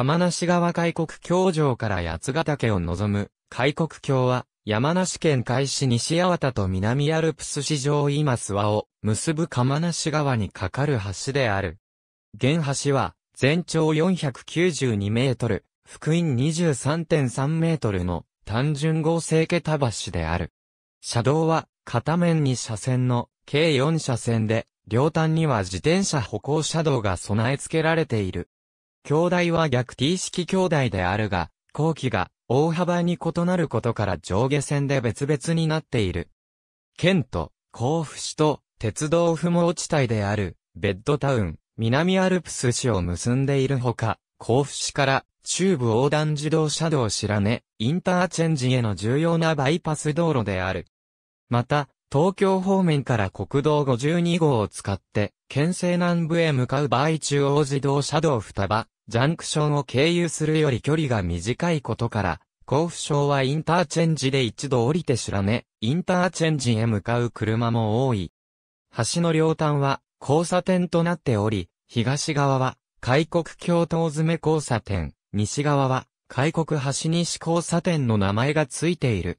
釜梨川開国橋上から八ヶ岳を望む、開国橋は、山梨県海市西八幡と南アルプス市場今諏訪を結ぶ釜梨川に架かる橋である。現橋は、全長492メートル、福音23.3メートルの単純合成桁橋である。車道は片面に車線の計4車線で、両端には自転車歩行車道が備え付けられている。兄弟は逆 t 式兄弟であるが、後期が大幅に異なることから上下線で別々になっている。県と甲府市と鉄道不毛地帯であるベッドタウン、南アルプス市を結んでいるほか、甲府市から中部横断自動車道知らね、インターチェンジへの重要なバイパス道路である。また、東京方面から国道52号を使って、県西南部へ向かう場合中央自動車道双葉、ジャンクションを経由するより距離が短いことから、甲府省はインターチェンジで一度降りて知らね、インターチェンジへ向かう車も多い。橋の両端は交差点となっており、東側は開国共闘詰め交差点、西側は開国橋西交差点の名前がついている。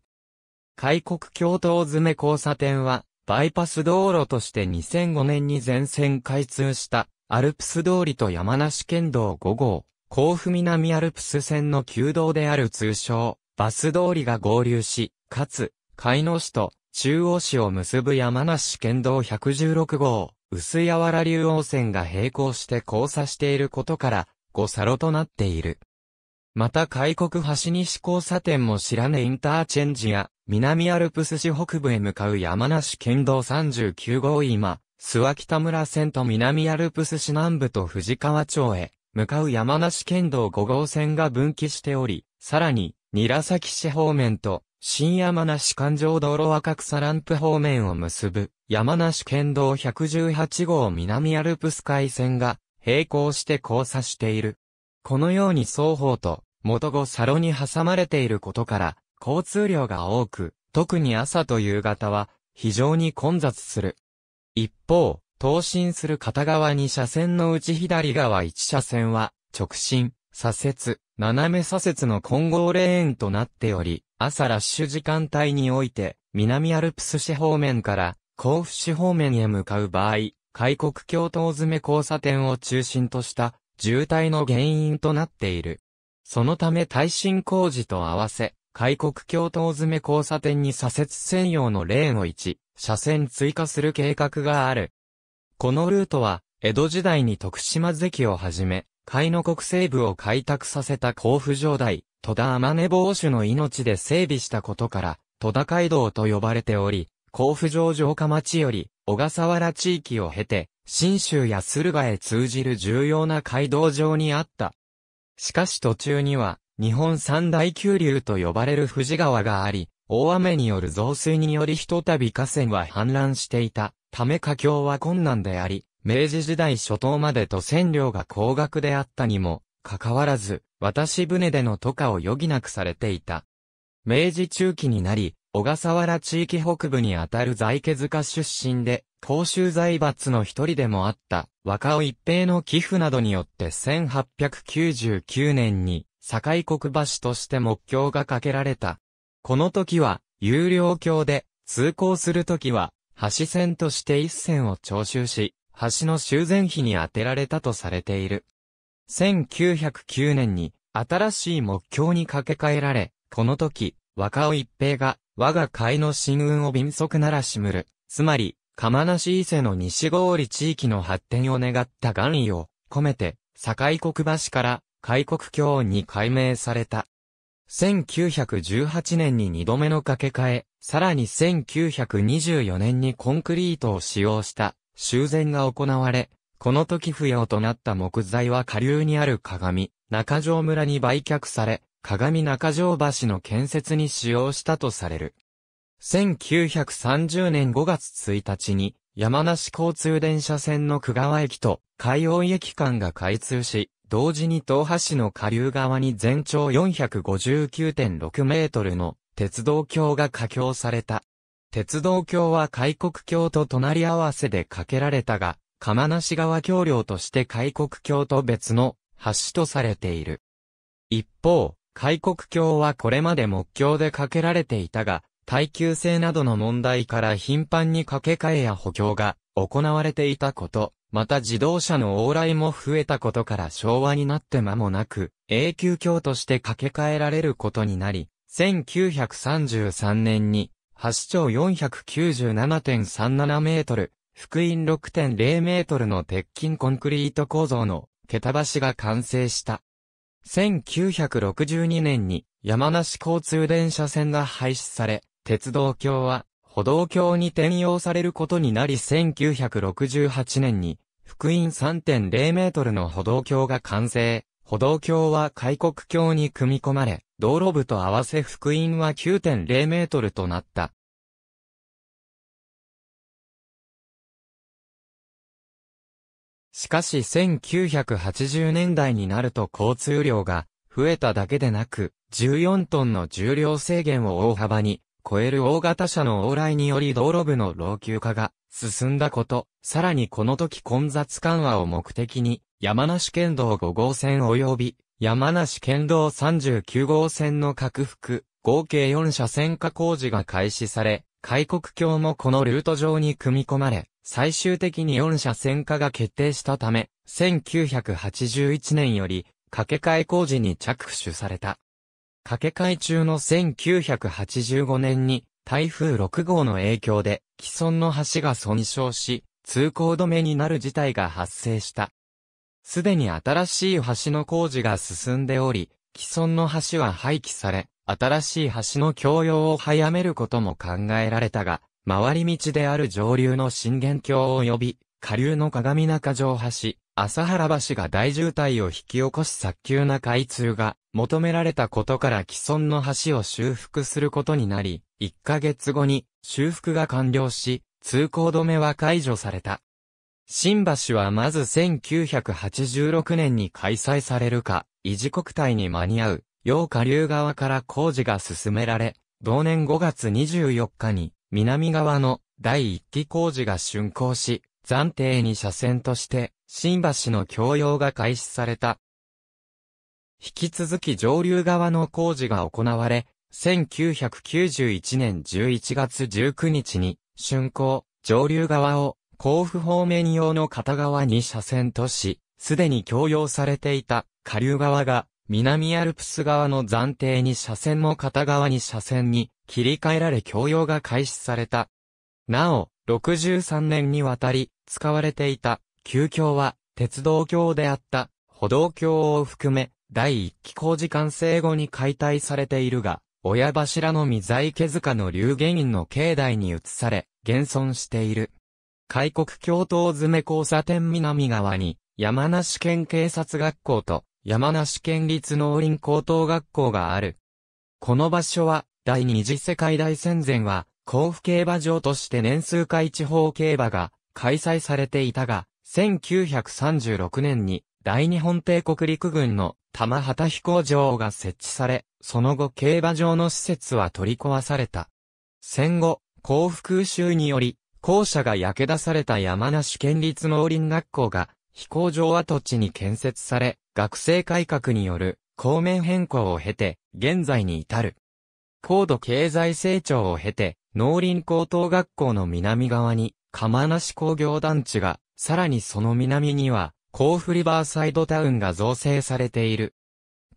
開国共闘詰め交差点はバイパス道路として2005年に全線開通したアルプス通りと山梨県道5号、甲府南アルプス線の旧道である通称、バス通りが合流し、かつ、海野市と中央市を結ぶ山梨県道116号、薄柔ら竜王線が並行して交差していることから、ごサロとなっている。また開国橋西交差点も知らぬインターチェンジや南アルプス市北部へ向かう山梨県道39号今、諏訪北村線と南アルプス市南部と藤川町へ、向かう山梨県道5号線が分岐しており、さらに、韮崎市方面と、新山梨環状道路若草ランプ方面を結ぶ、山梨県道118号南アルプス海線が、並行して交差している。このように双方と、元後サロに挟まれていることから、交通量が多く、特に朝と夕方は非常に混雑する。一方、東進する片側2車線のうち左側1車線は直進、左折、斜め左折の混合レーンとなっており、朝ラッシュ時間帯において、南アルプス市方面から甲府市方面へ向かう場合、開国共頭詰め交差点を中心とした渋滞の原因となっている。そのため耐震工事と合わせ、開国橋東詰交差点に左折専用のレーンを1、車線追加する計画がある。このルートは、江戸時代に徳島関をはじめ、海の国西部を開拓させた甲府城代、戸田天根坊主の命で整備したことから、戸田街道と呼ばれており、甲府城城下町より、小笠原地域を経て、新州や駿河へ通じる重要な街道上にあった。しかし途中には、日本三大急流と呼ばれる富士川があり、大雨による増水によりひとたび河川は氾濫していた、ため河橋は困難であり、明治時代初頭までと線量が高額であったにも、かかわらず、渡し船での渡河を余儀なくされていた。明治中期になり、小笠原地域北部にあたる在家塚出身で、公衆財閥の一人でもあった、若尾一平の寄付などによって1899年に、堺国橋として目標が架けられた。この時は、有料橋で、通行する時は、橋線として一線を徴収し、橋の修繕費に充てられたとされている。1909年に、新しい目標に架け替えられ、この時、若尾一平が、我が海の新運を敏速ならしむる。つまり、釜梨伊勢の西郡地域の発展を願った願意を込めて、堺国橋から開国教に改名された。1918年に2度目の架け替え、さらに1924年にコンクリートを使用した修繕が行われ、この時不要となった木材は下流にある鏡、中条村に売却され、鏡中条橋の建設に使用したとされる。1930年5月1日に山梨交通電車線の久川駅と海王駅間が開通し、同時に東橋市の下流側に全長459.6メートルの鉄道橋が架橋された。鉄道橋は開国橋と隣り合わせで架けられたが、釜梨川橋梁として開国橋と別の橋とされている。一方、開国橋はこれまで木橋で架けられていたが、耐久性などの問題から頻繁に架け替えや補強が行われていたこと、また自動車の往来も増えたことから昭和になって間もなく、永久橋として架け替えられることになり、1933年に、橋長497.37メートル、福音6.0メートルの鉄筋コンクリート構造の、桁橋が完成した。1962年に、山梨交通電車線が廃止され、鉄道橋は、歩道橋に転用されることになり1968年に、福音3.0メートルの歩道橋が完成。歩道橋は開国橋に組み込まれ、道路部と合わせ福音は9.0メートルとなった。しかし1980年代になると交通量が増えただけでなく、14トンの重量制限を大幅に超える大型車の往来により道路部の老朽化が進んだこと、さらにこの時混雑緩和を目的に、山梨県道5号線及び、山梨県道39号線の拡幅、合計4車線化工事が開始され、開国橋もこのルート上に組み込まれ、最終的に4車線化が決定したため、1981年より、掛け替え工事に着手された。掛け替え中の1985年に台風6号の影響で既存の橋が損傷し、通行止めになる事態が発生した。すでに新しい橋の工事が進んでおり、既存の橋は廃棄され、新しい橋の供用を早めることも考えられたが、回り道である上流の震源橋及び、下流の鏡中城橋、朝原橋が大渋滞を引き起こし早急な開通が求められたことから既存の橋を修復することになり、1ヶ月後に修復が完了し、通行止めは解除された。新橋はまず1986年に開催されるか、維持国体に間に合う、洋下流側から工事が進められ、同年5月24日に、南側の第1期工事が竣工し、暫定に車線として、新橋の供用が開始された。引き続き上流側の工事が行われ、1991年11月19日に、竣工、上流側を、甲府方面用の片側に車線とし、すでに供用されていた下流側が、南アルプス側の暫定に車線も片側に車線に切り替えられ供用が開始された。なお、63年にわたり使われていた旧橋は、鉄道橋であった、歩道橋を含め、第一期工事完成後に解体されているが、親柱の御在池塚の流言院の境内に移され、現存している。開国教頭詰め交差点南側に、山梨県警察学校と、山梨県立農林高等学校がある。この場所は、第二次世界大戦前は、甲府競馬場として年数回地方競馬が開催されていたが、1936年に大日本帝国陸軍の玉畑飛行場が設置され、その後競馬場の施設は取り壊された。戦後、幸福空襲により、校舎が焼け出された山梨県立農林学校が飛行場跡地に建設され、学生改革による公面変更を経て、現在に至る。高度経済成長を経て、農林高等学校の南側に、釜梨工業団地がさらにその南には、ーフリバーサイドタウンが造成されている。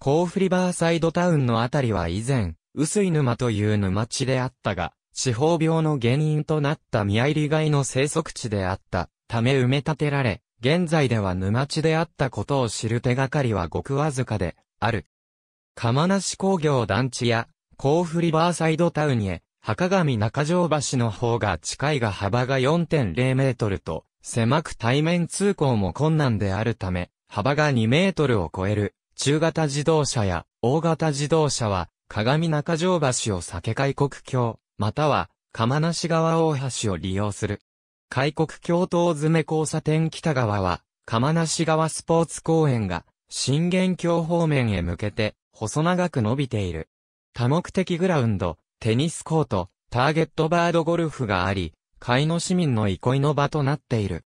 ーフリバーサイドタウンのあたりは以前、薄い沼という沼地であったが、地方病の原因となった宮入り貝の生息地であったため埋め立てられ、現在では沼地であったことを知る手がかりはごくわずかである。釜梨工業団地や甲府リバーサイドタウンへ、墓上中条橋の方が近いが幅が4.0メートルと、狭く対面通行も困難であるため、幅が2メートルを超える中型自動車や大型自動車は、鏡中条橋を避け海国橋、または、釜梨川大橋を利用する。海国橋東詰め交差点北側は、釜梨川スポーツ公園が、震源橋方面へ向けて、細長く伸びている。多目的グラウンド、テニスコート、ターゲットバードゴルフがあり、海の市民の憩いの場となっている。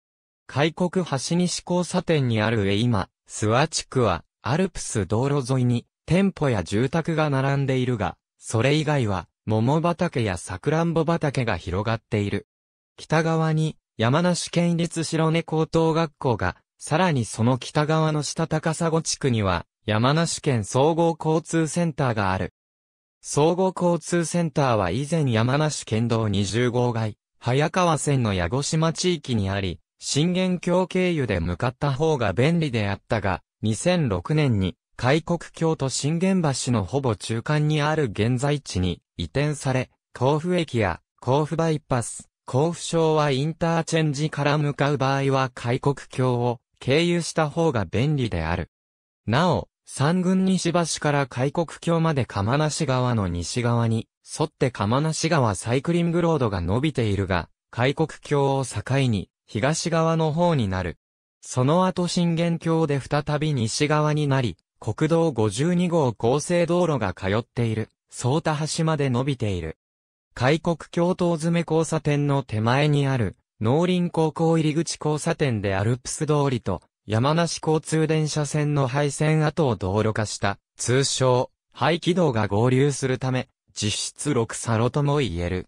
海国橋西交差点にある上今、諏訪地区は、アルプス道路沿いに、店舗や住宅が並んでいるが、それ以外は、桃畑やさくらんぼ畑が広がっている。北側に、山梨県立白根高等学校が、さらにその北側の下高砂地区には、山梨県総合交通センターがある。総合交通センターは以前山梨県道20号街、早川線の矢後島地域にあり、震源郷経由で向かった方が便利であったが、2006年に、開国橋と震源橋のほぼ中間にある現在地に移転され、甲府駅や甲府バイパス、甲府昭和インターチェンジから向かう場合は開国橋を経由した方が便利である。なお、三軍西橋から開国橋まで釜無川の西側に沿って釜梨川サイクリングロードが伸びているが、開国橋を境に、東側の方になる。その後新元橋で再び西側になり、国道52号厚生道路が通っている、相田橋まで伸びている。開国橋頭詰め交差点の手前にある、農林高校入り口交差点でアルプス通りと、山梨交通電車線の廃線跡を道路化した、通称、廃棄道が合流するため、実質6サロとも言える。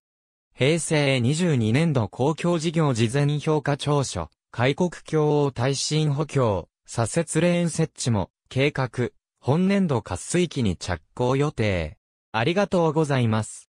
平成22年度公共事業事前評価調書、開国橋を耐震補強、左折レーン設置も、計画、本年度滑水期に着工予定。ありがとうございます。